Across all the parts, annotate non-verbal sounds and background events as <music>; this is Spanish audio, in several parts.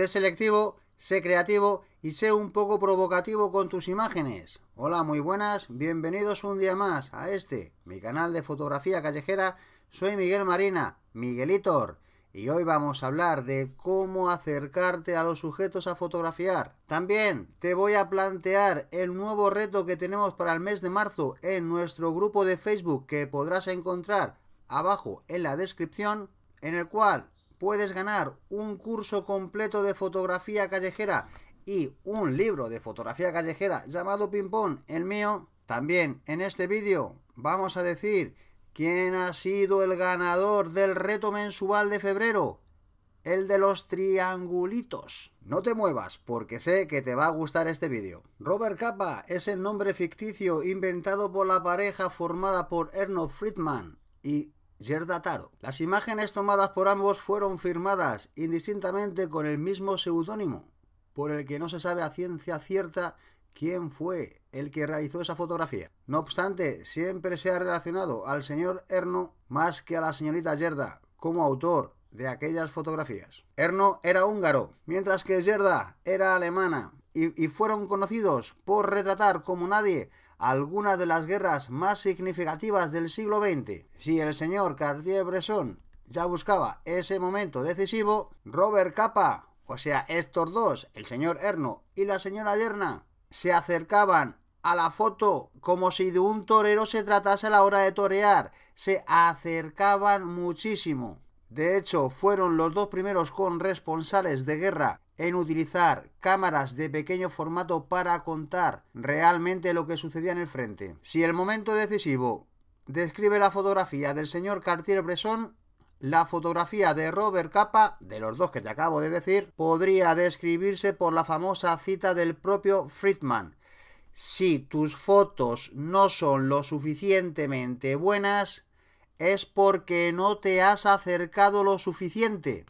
Sé selectivo, sé creativo y sé un poco provocativo con tus imágenes. Hola, muy buenas, bienvenidos un día más a este, mi canal de fotografía callejera. Soy Miguel Marina, Miguelitor, y hoy vamos a hablar de cómo acercarte a los sujetos a fotografiar. También te voy a plantear el nuevo reto que tenemos para el mes de marzo en nuestro grupo de Facebook que podrás encontrar abajo en la descripción, en el cual puedes ganar un curso completo de fotografía callejera y un libro de fotografía callejera llamado Pimpón, el mío. También en este vídeo vamos a decir quién ha sido el ganador del reto mensual de febrero, el de los triangulitos. No te muevas porque sé que te va a gustar este vídeo. Robert Capa es el nombre ficticio inventado por la pareja formada por Erno Friedman y Gerda Taro. Las imágenes tomadas por ambos fueron firmadas indistintamente con el mismo seudónimo, por el que no se sabe a ciencia cierta quién fue el que realizó esa fotografía. No obstante, siempre se ha relacionado al señor Erno más que a la señorita Gerda como autor de aquellas fotografías. Erno era húngaro, mientras que Gerda era alemana, y, y fueron conocidos por retratar como nadie ...algunas de las guerras más significativas del siglo XX. Si el señor Cartier-Bresson ya buscaba ese momento decisivo, Robert Capa, o sea, estos dos, el señor Erno y la señora Vierna, se acercaban a la foto como si de un torero se tratase a la hora de torear. Se acercaban muchísimo. De hecho, fueron los dos primeros corresponsales de guerra en utilizar cámaras de pequeño formato para contar realmente lo que sucedía en el frente. Si el momento decisivo describe la fotografía del señor Cartier-Bresson, la fotografía de Robert Capa, de los dos que te acabo de decir, podría describirse por la famosa cita del propio Friedman. Si tus fotos no son lo suficientemente buenas, es porque no te has acercado lo suficiente.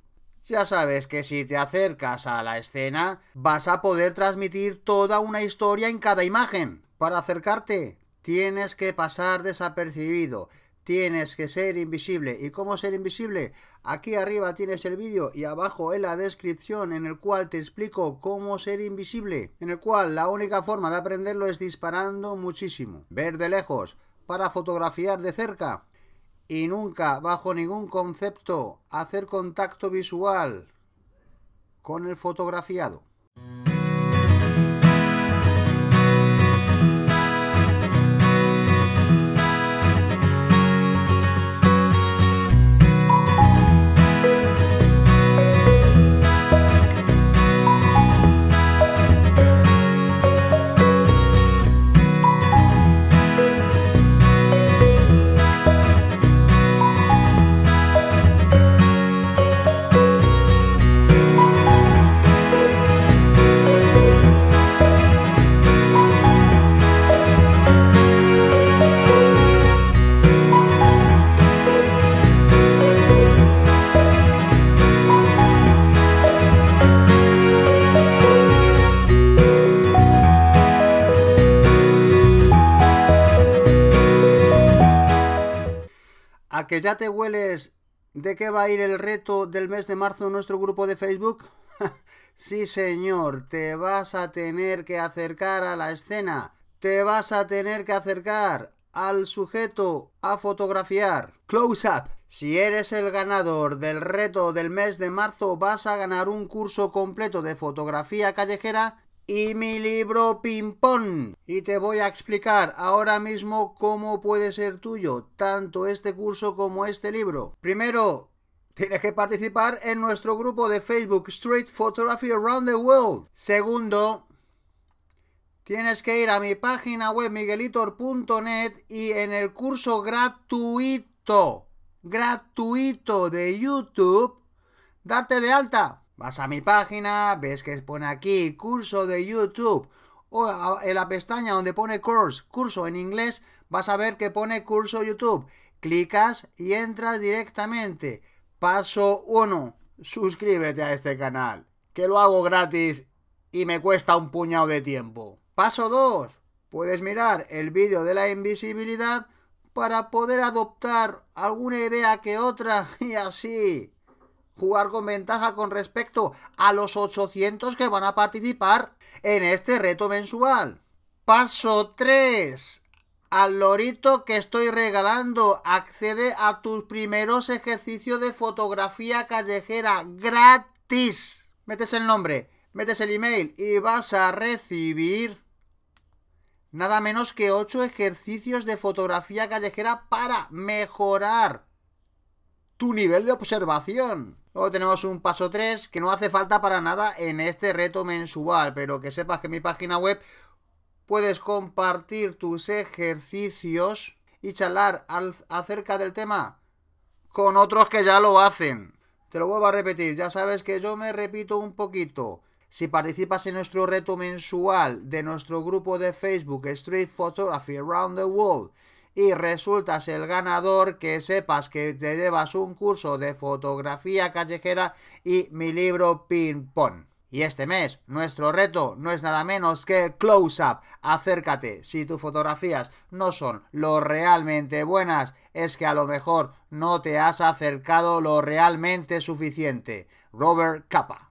Ya sabes que si te acercas a la escena, vas a poder transmitir toda una historia en cada imagen. Para acercarte, tienes que pasar desapercibido, tienes que ser invisible. ¿Y cómo ser invisible? Aquí arriba tienes el vídeo y abajo en la descripción en el cual te explico cómo ser invisible, en el cual la única forma de aprenderlo es disparando muchísimo, ver de lejos, para fotografiar de cerca y nunca, bajo ningún concepto, hacer contacto visual con el fotografiado. que ya te hueles de qué va a ir el reto del mes de marzo en nuestro grupo de Facebook? <laughs> sí, señor, te vas a tener que acercar a la escena. Te vas a tener que acercar al sujeto a fotografiar. Close up. Si eres el ganador del reto del mes de marzo, vas a ganar un curso completo de fotografía callejera y mi libro Pimpón. Y te voy a explicar ahora mismo cómo puede ser tuyo tanto este curso como este libro. Primero, tienes que participar en nuestro grupo de Facebook Street Photography Around the World. Segundo, tienes que ir a mi página web miguelitor.net y en el curso gratuito, gratuito de YouTube, darte de alta Vas a mi página, ves que pone aquí curso de YouTube o en la pestaña donde pone course, curso en inglés, vas a ver que pone curso YouTube. Clicas y entras directamente. Paso 1. Suscríbete a este canal, que lo hago gratis y me cuesta un puñado de tiempo. Paso 2. Puedes mirar el vídeo de la invisibilidad para poder adoptar alguna idea que otra <laughs> y así jugar con ventaja con respecto a los 800 que van a participar en este reto mensual. Paso 3. Al lorito que estoy regalando, accede a tus primeros ejercicios de fotografía callejera gratis. Metes el nombre, metes el email y vas a recibir nada menos que 8 ejercicios de fotografía callejera para mejorar tu nivel de observación. Luego tenemos un paso 3 que no hace falta para nada en este reto mensual, pero que sepas que en mi página web puedes compartir tus ejercicios y charlar acerca del tema con otros que ya lo hacen. Te lo vuelvo a repetir, ya sabes que yo me repito un poquito. Si participas en nuestro reto mensual de nuestro grupo de Facebook Street Photography Around the World y resultas el ganador, que sepas que te llevas un curso de fotografía callejera y mi libro Ping Pong. Y este mes, nuestro reto no es nada menos que Close Up. Acércate, si tus fotografías no son lo realmente buenas, es que a lo mejor no te has acercado lo realmente suficiente. Robert Capa.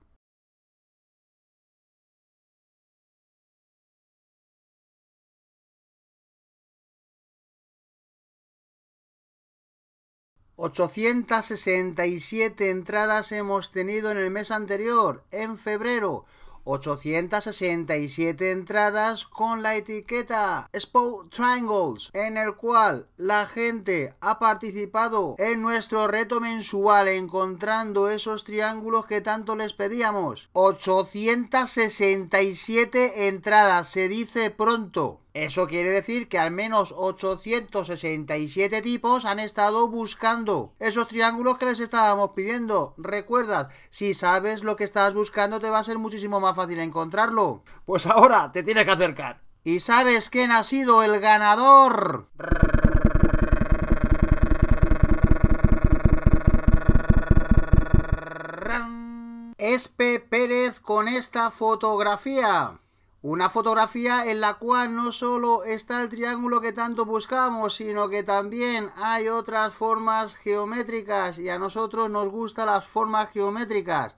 867 entradas hemos tenido en el mes anterior, en febrero. 867 entradas con la etiqueta Expo Triangles, en el cual la gente ha participado en nuestro reto mensual encontrando esos triángulos que tanto les pedíamos. 867 entradas, se dice pronto. Eso quiere decir que al menos 867 tipos han estado buscando esos triángulos que les estábamos pidiendo. Recuerdas, si sabes lo que estás buscando te va a ser muchísimo más fácil encontrarlo. Pues ahora te tienes que acercar. ¿Y sabes quién ha sido el ganador? Espe Pérez con esta fotografía. Una fotografía en la cual no solo está el triángulo que tanto buscamos, sino que también hay otras formas geométricas y a nosotros nos gustan las formas geométricas.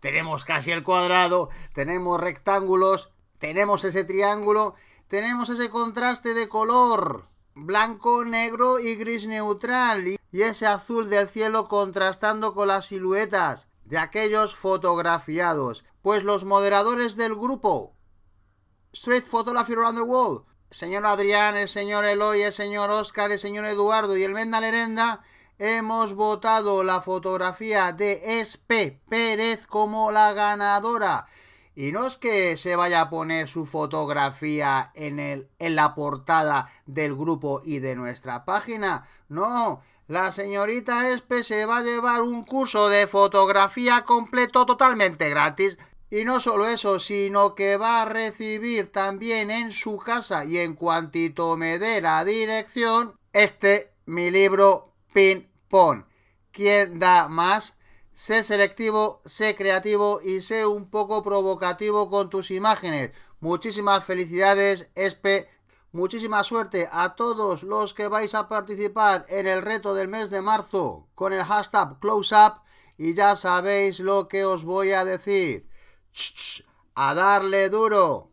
Tenemos casi el cuadrado, tenemos rectángulos, tenemos ese triángulo, tenemos ese contraste de color blanco, negro y gris neutral y ese azul del cielo contrastando con las siluetas de aquellos fotografiados. Pues los moderadores del grupo Street Photography Around the World. Señor Adrián, el señor Eloy, el señor Oscar, el señor Eduardo y el Menda Lerenda hemos votado la fotografía de Espe Pérez como la ganadora. Y no es que se vaya a poner su fotografía en, el, en la portada del grupo y de nuestra página. No, la señorita Espe se va a llevar un curso de fotografía completo totalmente gratis. Y no solo eso, sino que va a recibir también en su casa y en cuantito me dé la dirección, este mi libro Pin Pon. ¿Quién da más? Sé selectivo, sé creativo y sé un poco provocativo con tus imágenes. Muchísimas felicidades, Espe. Muchísima suerte a todos los que vais a participar en el reto del mes de marzo con el hashtag CloseUp y ya sabéis lo que os voy a decir a darle duro.